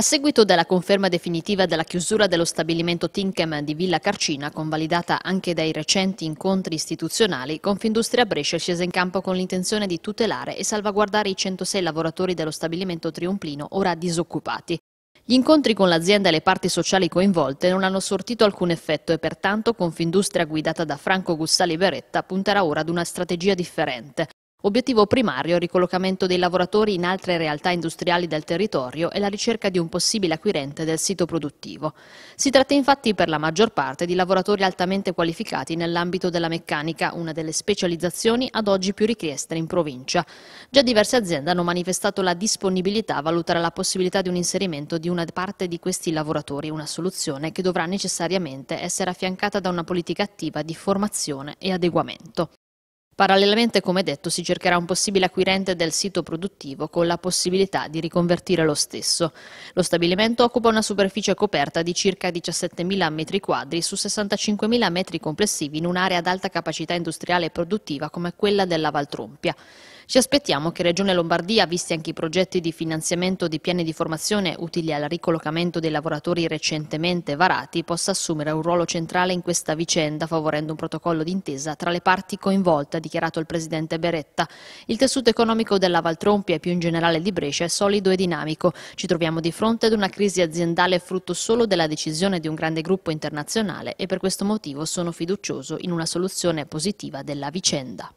A seguito della conferma definitiva della chiusura dello stabilimento Tinkem di Villa Carcina, convalidata anche dai recenti incontri istituzionali, Confindustria Brescia è scesa in campo con l'intenzione di tutelare e salvaguardare i 106 lavoratori dello stabilimento triumplino ora disoccupati. Gli incontri con l'azienda e le parti sociali coinvolte non hanno sortito alcun effetto e pertanto Confindustria guidata da Franco Gussali Beretta punterà ora ad una strategia differente. Obiettivo primario, il ricollocamento dei lavoratori in altre realtà industriali del territorio e la ricerca di un possibile acquirente del sito produttivo. Si tratta infatti per la maggior parte di lavoratori altamente qualificati nell'ambito della meccanica, una delle specializzazioni ad oggi più richieste in provincia. Già diverse aziende hanno manifestato la disponibilità a valutare la possibilità di un inserimento di una parte di questi lavoratori, una soluzione che dovrà necessariamente essere affiancata da una politica attiva di formazione e adeguamento. Parallelamente, come detto, si cercherà un possibile acquirente del sito produttivo con la possibilità di riconvertire lo stesso. Lo stabilimento occupa una superficie coperta di circa 17.000 m2 su 65.000 m complessivi in un'area ad alta capacità industriale e produttiva come quella della Valtrompia. Ci aspettiamo che Regione Lombardia, visti anche i progetti di finanziamento di piani di formazione utili al ricollocamento dei lavoratori recentemente varati, possa assumere un ruolo centrale in questa vicenda, favorendo un protocollo d'intesa tra le parti coinvolte, ha dichiarato il Presidente Beretta. Il tessuto economico della Valtrompia e più in generale di Brescia è solido e dinamico. Ci troviamo di fronte ad una crisi aziendale frutto solo della decisione di un grande gruppo internazionale e per questo motivo sono fiducioso in una soluzione positiva della vicenda.